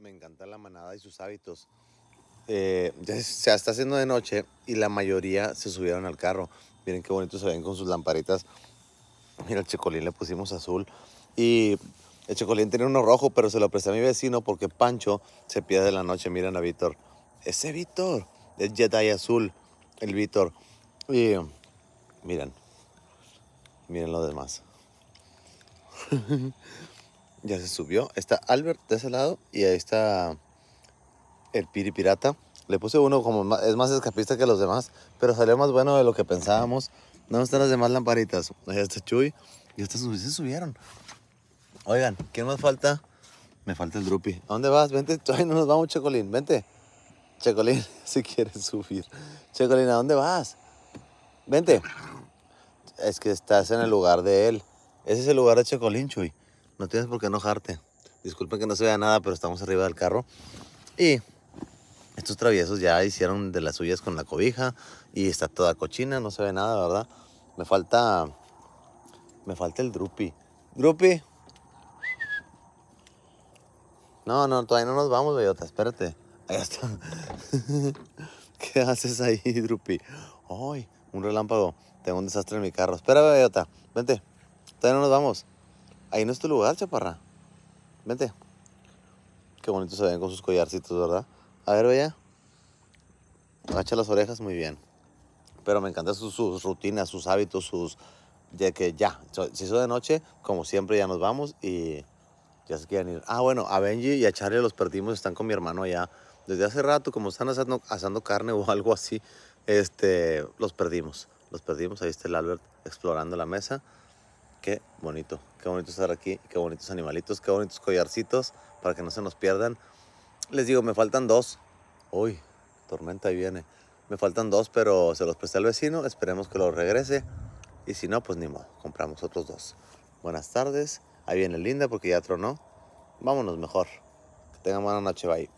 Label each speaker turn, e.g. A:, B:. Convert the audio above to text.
A: Me encanta la manada y sus hábitos. Eh, ya se está haciendo de noche y la mayoría se subieron al carro. Miren qué bonito se ven con sus lamparitas. Mira, el checolín le pusimos azul. Y el checolín tenía uno rojo, pero se lo presté a mi vecino porque Pancho se pierde la noche. Miren a Víctor. Ese Víctor es Jedi azul, el Víctor. Y miren, miren los demás. Ya se subió. Está Albert de ese lado y ahí está el Piri Pirata. Le puse uno como es más escapista que los demás, pero salió más bueno de lo que pensábamos. no están las demás lamparitas? Ahí está Chuy. Y se subieron. Oigan, qué más falta? Me falta el Drupi. ¿A dónde vas? Vente. todavía no nos vamos, Chocolín, Vente. Chocolín, si quieres subir. Checolín, ¿a dónde vas? Vente. Es que estás en el lugar de él. Ese es el lugar de Chocolín, Chuy. No tienes por qué enojarte. Disculpen que no se vea nada, pero estamos arriba del carro. Y estos traviesos ya hicieron de las suyas con la cobija y está toda cochina, no se ve nada, ¿verdad? Me falta. Me falta el Drupi. ¡Drupi! No, no, todavía no nos vamos, bellota, espérate. Ahí está. ¿Qué haces ahí, Drupi? ¡Ay! Un relámpago. Tengo un desastre en mi carro. Espera, bellota, vente. Todavía no nos vamos. Ahí no es tu lugar, chaparra. Vente. Qué bonito se ven con sus collarcitos, ¿verdad? A ver, bella. Agacha las orejas muy bien. Pero me encantan sus, rutinas, sus hábitos, sus... De que ya, si hizo de noche, como siempre ya nos vamos y ya se quieren ir. Ah, bueno, a Benji y a Charlie los perdimos, están con mi hermano allá. Desde hace rato, como están asando, carne o algo así, este, los perdimos. Los perdimos, ahí está el Albert explorando la mesa. Qué bonito, qué bonito estar aquí, qué bonitos animalitos, qué bonitos collarcitos para que no se nos pierdan. Les digo, me faltan dos. Uy, tormenta ahí viene. Me faltan dos, pero se los presté al vecino. Esperemos que los regrese. Y si no, pues ni modo, compramos otros dos. Buenas tardes. Ahí viene Linda porque ya tronó. Vámonos mejor. Que tengan buena noche, bye.